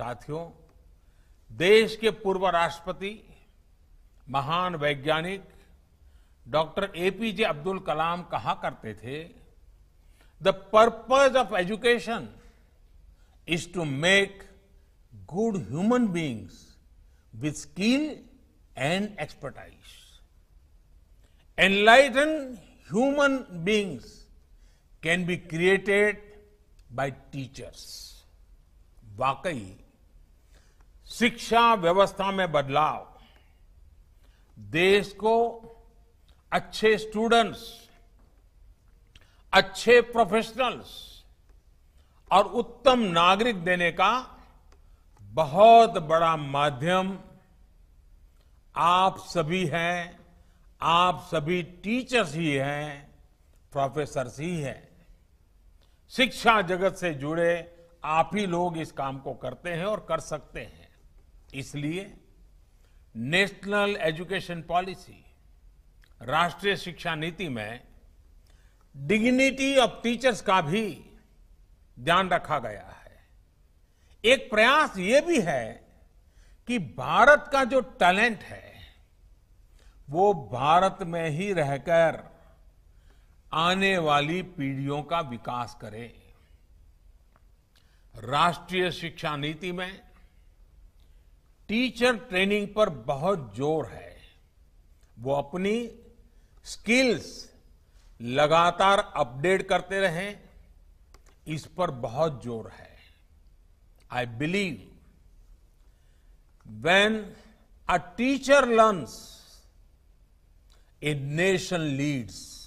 साथियों देश के पूर्व राष्ट्रपति महान वैज्ञानिक डॉक्टर एपीजे अब्दुल कलाम कहा करते थे the purpose of education is to make good human beings with skill and expertise enlighten human beings can be created by teachers वाकई शिक्षा व्यवस्था में बदलाव देश को अच्छे स्टूडेंट्स अच्छे प्रोफेशनल्स और उत्तम नागरिक देने का बहुत बड़ा माध्यम आप सभी हैं आप सभी टीचर्स ही हैं प्रोफेसर्स ही हैं शिक्षा जगत से जुड़े आप ही लोग इस काम को करते हैं और कर सकते हैं इसलिए नेशनल एजुकेशन पॉलिसी राष्ट्रीय शिक्षा नीति में डिग्निटी ऑफ टीचर्स का भी ध्यान रखा गया है एक प्रयास ये भी है कि भारत का जो टैलेंट है वो भारत में ही रहकर आने वाली पीढ़ियों का विकास करे राष्ट्रीय शिक्षा नीति में टीचर ट्रेनिंग पर बहुत जोर है वो अपनी स्किल्स लगातार अपडेट करते रहें इस पर बहुत जोर है I believe when a teacher learns a nation Leeds